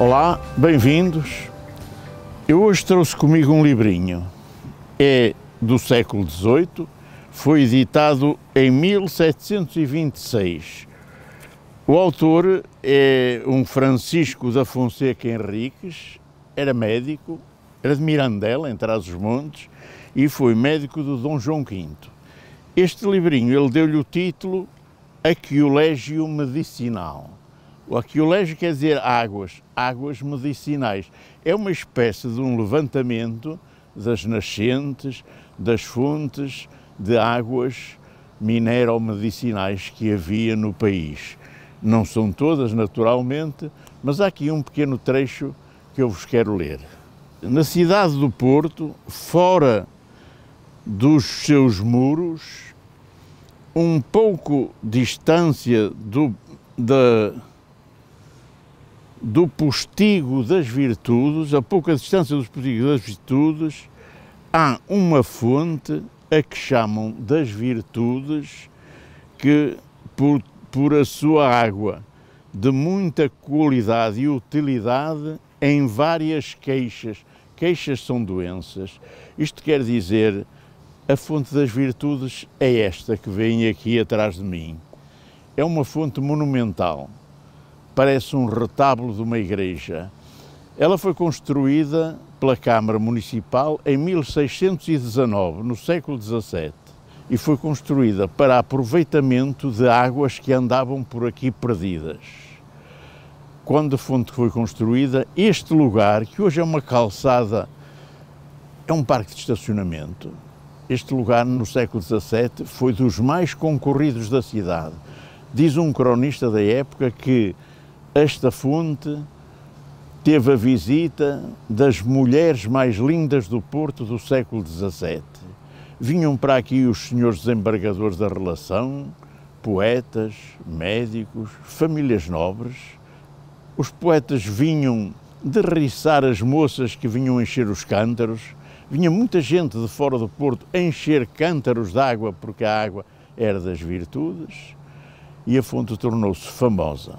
Olá, bem-vindos. Eu hoje trouxe comigo um livrinho. É do século XVIII, foi editado em 1726. O autor é um Francisco da Fonseca Henriques, era médico, era de Mirandela, em Trás-os-Montes, e foi médico do Dom João V. Este livrinho, ele deu-lhe o título Aquiolégio Medicinal. O arqueolégio quer dizer águas, águas medicinais. É uma espécie de um levantamento das nascentes, das fontes de águas mineral-medicinais que havia no país. Não são todas, naturalmente, mas há aqui um pequeno trecho que eu vos quero ler. Na cidade do Porto, fora dos seus muros, um pouco distância do, da do postigo das virtudes, a pouca distância dos postigos das virtudes, há uma fonte a que chamam das virtudes, que por, por a sua água de muita qualidade e utilidade em várias queixas. Queixas são doenças. Isto quer dizer, a fonte das virtudes é esta que vem aqui atrás de mim. É uma fonte monumental parece um retábulo de uma igreja. Ela foi construída pela Câmara Municipal em 1619, no século XVII, e foi construída para aproveitamento de águas que andavam por aqui perdidas. Quando a fonte foi construída, este lugar, que hoje é uma calçada, é um parque de estacionamento. Este lugar, no século XVII, foi dos mais concorridos da cidade. Diz um cronista da época que esta fonte teve a visita das mulheres mais lindas do Porto do século XVII. Vinham para aqui os senhores desembargadores da relação, poetas, médicos, famílias nobres. Os poetas vinham derriçar as moças que vinham encher os cântaros. Vinha muita gente de fora do Porto encher cântaros de água, porque a água era das virtudes. E a fonte tornou-se famosa.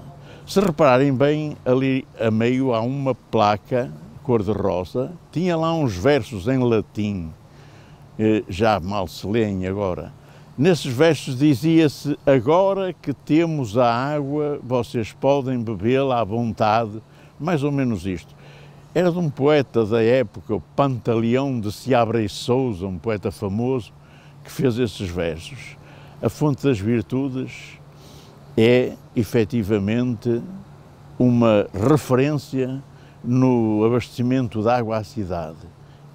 Se repararem bem, ali a meio há uma placa cor-de-rosa, tinha lá uns versos em latim, eh, já mal se leem agora. Nesses versos dizia-se: Agora que temos a água, vocês podem bebê-la à vontade, mais ou menos isto. Era de um poeta da época, o Pantaleão de Seabra e Souza, um poeta famoso, que fez esses versos. A fonte das virtudes, é efetivamente uma referência no abastecimento de água à cidade.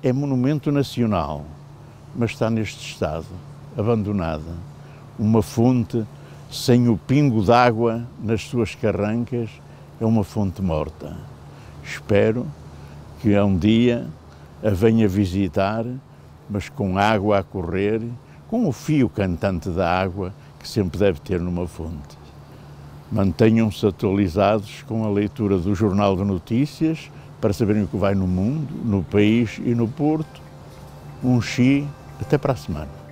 É monumento nacional, mas está neste estado, abandonada. Uma fonte sem o pingo d'água nas suas carrancas é uma fonte morta. Espero que um dia a venha visitar, mas com água a correr, com o fio cantante da água que sempre deve ter numa fonte. Mantenham-se atualizados com a leitura do Jornal de Notícias para saberem o que vai no mundo, no país e no Porto. Um chi, até para a semana.